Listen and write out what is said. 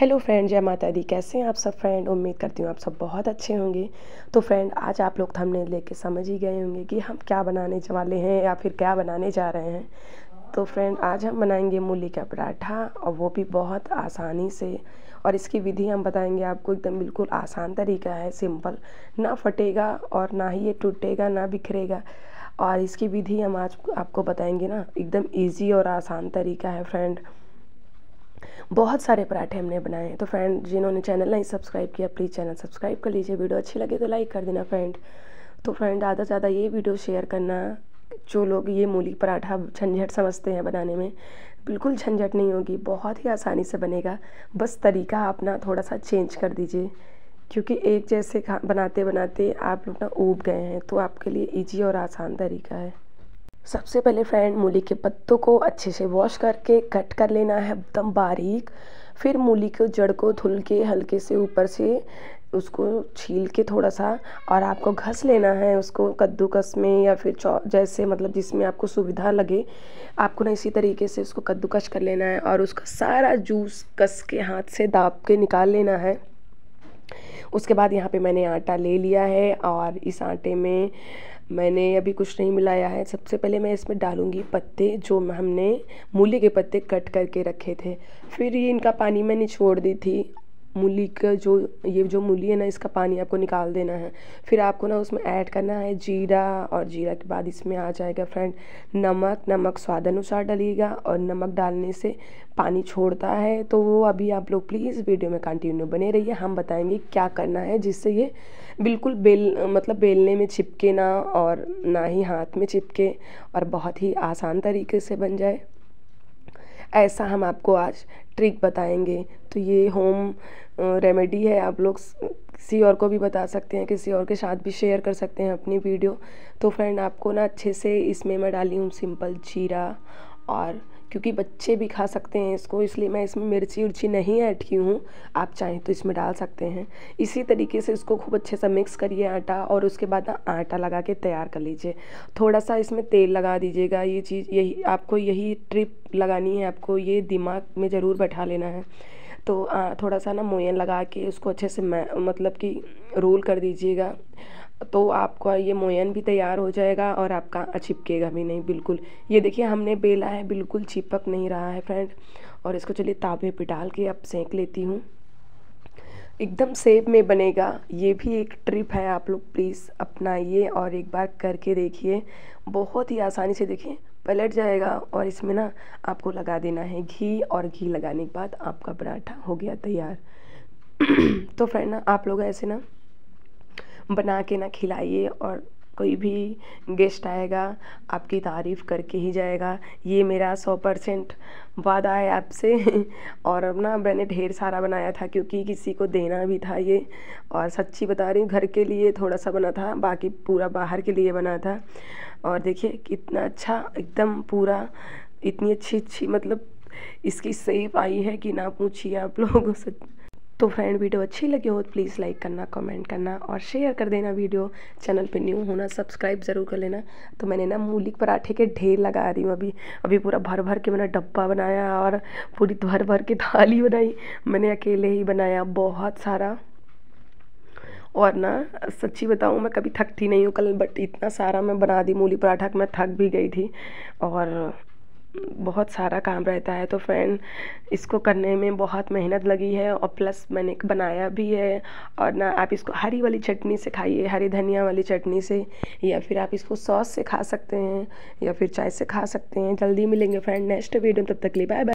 hello friend जय माता दी कैसे हैं आप सब फ्रेंड उम्मीद करती हूँ आप सब बहुत अच्छे होंगे तो फ्रेंड आज आप लोग थमने तो लेके समझ ही गए होंगे कि हम क्या बनाने वाले हैं या फिर क्या बनाने जा रहे हैं तो फ्रेंड आज हम बनाएंगे मूली का पराठा और वो भी बहुत आसानी से और इसकी विधि हम बताएंगे आपको एकदम बिल्कुल आसान तरीका है सिंपल ना फटेगा और ना ही ये टूटेगा ना बिखरेगा और इसकी विधि हम आज आपको बताएंगे ना एकदम ईजी और आसान तरीका है फ्रेंड बहुत सारे पराठे हमने बनाए तो फ्रेंड जिन्होंने चैनल नहीं सब्सक्राइब किया प्लीज़ चैनल सब्सक्राइब कर लीजिए वीडियो अच्छी लगे तो लाइक कर देना फ्रेंड तो फ्रेंड ज़्यादा से ज़्यादा ये वीडियो शेयर करना जो लोग ये मूली पराठा झंझट समझते हैं बनाने में बिल्कुल झंझट नहीं होगी बहुत ही आसानी से बनेगा बस तरीका अपना थोड़ा सा चेंज कर दीजिए क्योंकि एक जैसे खा बनाते बनाते आप लोग ना ऊब गए हैं तो आपके लिए ईजी और आसान तरीका है सबसे पहले फ्रेंड मूली के पत्तों को अच्छे से वॉश करके कट कर लेना है एकदम बारीक फिर मूली को जड़ को धुल के हल्के से ऊपर से उसको छील के थोड़ा सा और आपको घस लेना है उसको कद्दूकस में या फिर चौ जैसे मतलब जिसमें आपको सुविधा लगे आपको ना इसी तरीके से उसको कद्दूकस कर लेना है और उसका सारा जूस कस के हाथ से दाब के निकाल लेना है उसके बाद यहाँ पे मैंने आटा ले लिया है और इस आटे में मैंने अभी कुछ नहीं मिलाया है सबसे पहले मैं इसमें डालूँगी पत्ते जो हमने मूली के पत्ते कट करके रखे थे फिर ये इनका पानी मैंने छोड़ दी थी मूली का जो ये जो मूली है ना इसका पानी आपको निकाल देना है फिर आपको ना उसमें ऐड करना है जीरा और जीरा के बाद इसमें आ जाएगा फ्रेंड नमक नमक स्वाद अनुसार डालिएगा और नमक डालने से पानी छोड़ता है तो वो अभी आप लोग प्लीज़ वीडियो में कंटिन्यू बने रहिए हम बताएंगे क्या करना है जिससे ये बिल्कुल बेल मतलब बेलने में छिपके ना और ना ही हाथ में चिपके और बहुत ही आसान तरीके से बन जाए ऐसा हम आपको आज ट्रिक बताएंगे तो ये होम रेमेडी है आप लोग किसी और को भी बता सकते हैं किसी और के साथ भी शेयर कर सकते हैं अपनी वीडियो तो फ्रेंड आपको ना अच्छे से इसमें मैं डाली हूँ सिंपल जीरा और क्योंकि बच्चे भी खा सकते हैं इसको इसलिए मैं इसमें मिर्ची उर्ची नहीं ऐड की हूँ आप चाहें तो इसमें डाल सकते हैं इसी तरीके से इसको खूब अच्छे से मिक्स करिए आटा और उसके बाद ना आटा लगा के तैयार कर लीजिए थोड़ा सा इसमें तेल लगा दीजिएगा ये चीज़ यही आपको यही ट्रिप लगानी है आपको ये दिमाग में ज़रूर बैठा लेना है तो थोड़ा सा ना मोयन लगा के उसको अच्छे से मतलब कि रोल कर दीजिएगा तो आपका ये मोयन भी तैयार हो जाएगा और आपका चिपकेगा भी नहीं बिल्कुल ये देखिए हमने बेला है बिल्कुल चिपक नहीं रहा है फ्रेंड और इसको चलिए तावे पे डाल के अब सेंक लेती हूँ एकदम सेब में बनेगा ये भी एक ट्रिप है आप लोग प्लीज़ अपनाइए और एक बार करके देखिए बहुत ही आसानी से देखिए पलट जाएगा और इसमें ना आपको लगा देना है घी और घी लगाने के बाद आपका पराठा हो गया तैयार तो फ्रेंड ना आप लोग ऐसे ना बना के ना खिलाइए और कोई भी गेस्ट आएगा आपकी तारीफ़ करके ही जाएगा ये मेरा सौ परसेंट वादा है आपसे और अब ना मैंने ढेर सारा बनाया था क्योंकि किसी को देना भी था ये और सच्ची बता रही हूँ घर के लिए थोड़ा सा बना था बाकी पूरा बाहर के लिए बना था और देखिए कितना अच्छा एकदम पूरा इतनी अच्छी अच्छी मतलब इसकी सेप आई है कि ना पूछिए आप लोगों से तो फ्रेंड वीडियो अच्छी लगी हो तो प्लीज़ लाइक करना कमेंट करना और शेयर कर देना वीडियो चैनल पे न्यू होना सब्सक्राइब ज़रूर कर लेना तो मैंने ना मूली के पराठे के ढेर लगा रही हूँ अभी अभी पूरा भर भर के मैंने डब्बा बनाया और पूरी भर भर के थाली बनाई मैंने अकेले ही बनाया बहुत सारा और ना सच्ची बताऊँ मैं कभी थकती नहीं हूँ कल बट इतना सारा मैं बना दी मूली पराठा कि मैं थक भी गई थी और बहुत सारा काम रहता है तो फ्रेंड इसको करने में बहुत मेहनत लगी है और प्लस मैंने बनाया भी है और ना आप इसको हरी वाली चटनी से खाइए हरी धनिया वाली चटनी से या फिर आप इसको सॉस से खा सकते हैं या फिर चाय से खा सकते हैं जल्दी मिलेंगे फ्रेंड नेक्स्ट वीडियो तब तक लिए बाय बाय